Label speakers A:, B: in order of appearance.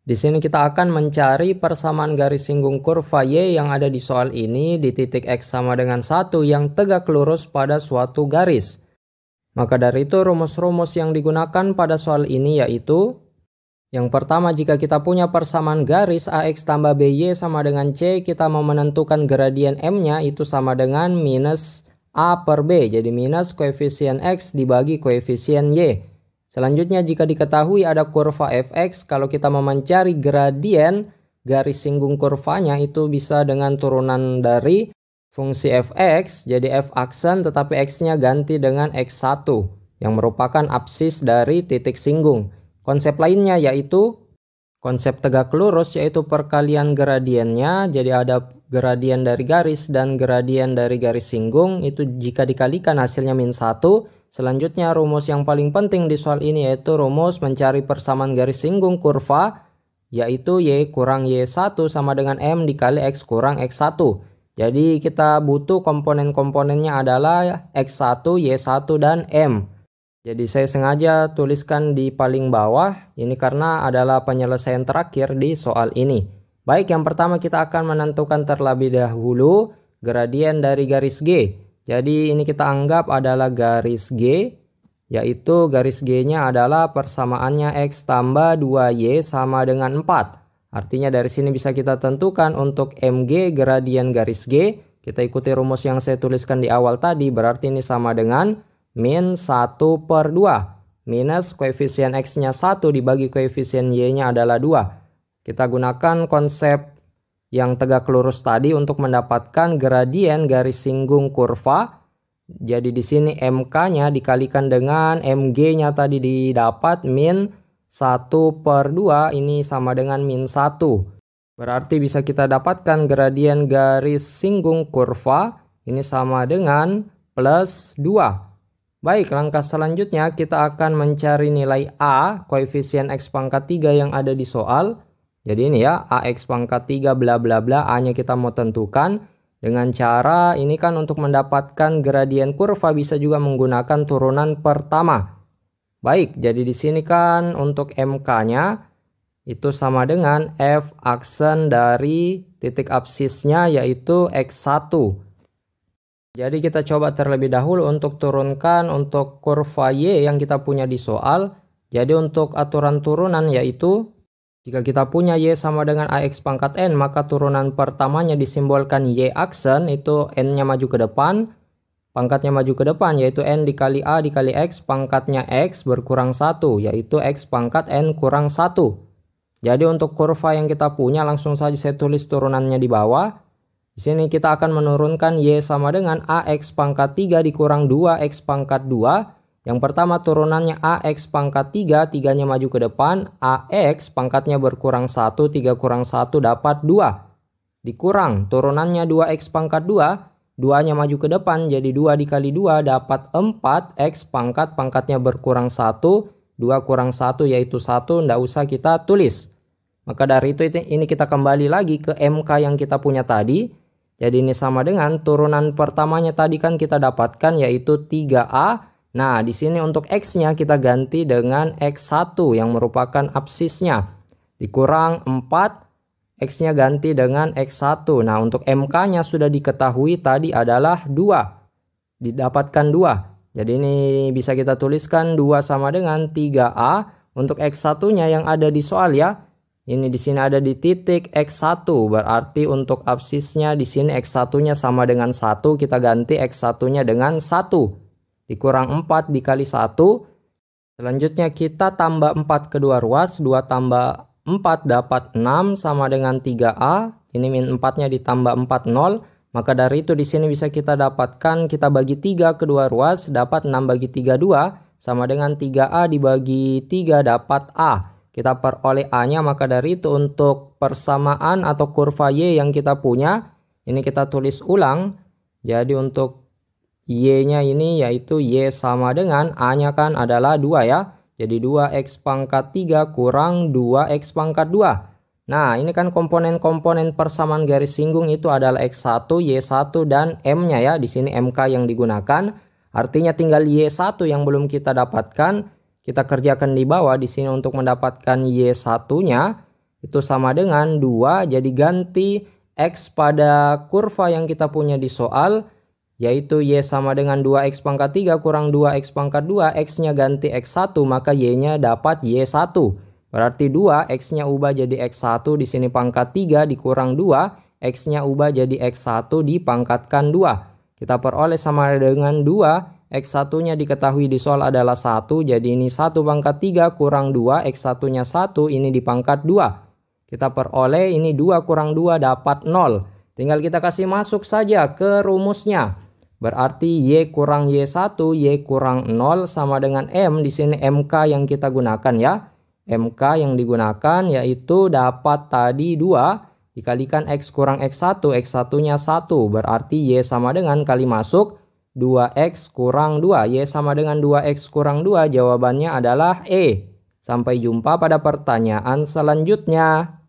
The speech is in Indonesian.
A: Di sini kita akan mencari persamaan garis singgung kurva Y yang ada di soal ini di titik X sama dengan 1 yang tegak lurus pada suatu garis. Maka dari itu rumus-rumus yang digunakan pada soal ini yaitu yang pertama jika kita punya persamaan garis AX tambah BY sama dengan C kita mau menentukan gradien M-nya itu sama dengan minus A per B jadi minus koefisien X dibagi koefisien Y. Selanjutnya jika diketahui ada kurva fx kalau kita memancari gradien garis singgung kurvanya itu bisa dengan turunan dari fungsi fx jadi f aksen tetapi x-nya ganti dengan x1 yang merupakan absis dari titik singgung. Konsep lainnya yaitu Konsep tegak lurus yaitu perkalian gradiennya, jadi ada gradien dari garis dan gradien dari garis singgung, itu jika dikalikan hasilnya min 1. Selanjutnya rumus yang paling penting di soal ini yaitu rumus mencari persamaan garis singgung kurva, yaitu Y kurang Y1 sama dengan M dikali X kurang X1. Jadi kita butuh komponen-komponennya adalah X1, Y1, dan M. Jadi saya sengaja tuliskan di paling bawah ini karena adalah penyelesaian terakhir di soal ini. Baik, yang pertama kita akan menentukan terlebih dahulu gradien dari garis G. Jadi ini kita anggap adalah garis G, yaitu garis G-nya adalah persamaannya X tambah 2Y sama dengan 4. Artinya dari sini bisa kita tentukan untuk MG gradien garis G. Kita ikuti rumus yang saya tuliskan di awal tadi, berarti ini sama dengan min 1 per 2 minus koefisien x-nya 1 dibagi koefisien y-nya adalah 2. Kita gunakan konsep yang tegak lurus tadi untuk mendapatkan gradien garis singgung kurva. Jadi di sini MK-nya dikalikan dengan MG-nya tadi didapat min 1 per 2 ini sama dengan min 1. Berarti bisa kita dapatkan gradien garis singgung kurva ini sama dengan plus 2. Baik, langkah selanjutnya kita akan mencari nilai A, koefisien X pangkat 3 yang ada di soal. Jadi ini ya, AX pangkat 3 bla bla bla, A-nya kita mau tentukan. Dengan cara ini kan untuk mendapatkan gradien kurva bisa juga menggunakan turunan pertama. Baik, jadi di sini kan untuk MK-nya itu sama dengan F aksen dari titik absisnya yaitu X1. Jadi kita coba terlebih dahulu untuk turunkan untuk kurva Y yang kita punya di soal. Jadi untuk aturan turunan yaitu jika kita punya Y sama dengan AX pangkat N maka turunan pertamanya disimbolkan Y aksen itu N-nya maju ke depan. Pangkatnya maju ke depan yaitu N dikali A dikali X pangkatnya X berkurang 1 yaitu X pangkat N kurang 1. Jadi untuk kurva yang kita punya langsung saja saya tulis turunannya di bawah. Di sini kita akan menurunkan Y sama dengan AX pangkat 3 dikurang 2X pangkat 2. Yang pertama turunannya AX pangkat 3, 3-nya maju ke depan. AX pangkatnya berkurang 1, 3 kurang 1 dapat 2. Dikurang turunannya 2X pangkat 2, 2-nya maju ke depan jadi 2 dikali 2 dapat 4X pangkat, pangkatnya berkurang 1, 2 kurang 1 yaitu 1, tidak usah kita tulis. Maka dari itu ini kita kembali lagi ke MK yang kita punya tadi. Jadi ini sama dengan turunan pertamanya tadi kan kita dapatkan yaitu 3A. Nah, di sini untuk X-nya kita ganti dengan X1 yang merupakan absisnya. Dikurang 4, X-nya ganti dengan X1. Nah, untuk MK-nya sudah diketahui tadi adalah 2. Didapatkan 2. Jadi ini bisa kita tuliskan 2 sama dengan 3A. Untuk X1-nya yang ada di soal ya, ini di sini ada di titik X1 berarti untuk absisnya di sini X1-nya sama dengan 1 kita ganti X1-nya dengan 1 dikurang 4 dikali 1 selanjutnya kita tambah 4 kedua ruas 2 tambah 4 dapat 6 sama dengan 3A ini min 4-nya ditambah 4 0 maka dari itu di sini bisa kita dapatkan kita bagi 3 kedua ruas dapat 6 bagi 3 2 sama dengan 3A dibagi 3 dapat A kita peroleh A-nya maka dari itu untuk persamaan atau kurva Y yang kita punya ini kita tulis ulang jadi untuk Y-nya ini yaitu Y sama dengan A-nya kan adalah 2 ya jadi 2X pangkat 3 kurang 2X pangkat 2 nah ini kan komponen-komponen persamaan garis singgung itu adalah X1, Y1 dan M-nya ya di sini MK yang digunakan artinya tinggal Y1 yang belum kita dapatkan kita kerjakan di bawah di sini untuk mendapatkan y satunya itu sama dengan 2 jadi ganti X pada kurva yang kita punya di soal yaitu Y sama dengan 2X pangkat 3 kurang 2X pangkat 2 X-nya ganti X1 maka Y-nya dapat Y1 berarti 2 X-nya ubah jadi X1 di sini pangkat 3 dikurang 2 X-nya ubah jadi X1 dipangkatkan 2 kita peroleh sama dengan 2 X1-nya diketahui di soal adalah 1, jadi ini 1 pangkat 3 kurang 2, X1-nya 1, ini di pangkat 2. Kita peroleh ini 2 kurang 2 dapat 0. Tinggal kita kasih masuk saja ke rumusnya. Berarti Y kurang Y1, Y kurang 0 sama dengan M. Di sini MK yang kita gunakan ya. MK yang digunakan yaitu dapat tadi 2 dikalikan X kurang X1, X1-nya 1. Berarti Y sama dengan kali masuk 2x kurang 2. Y sama dengan 2x kurang 2. Jawabannya adalah E. Sampai jumpa pada pertanyaan selanjutnya.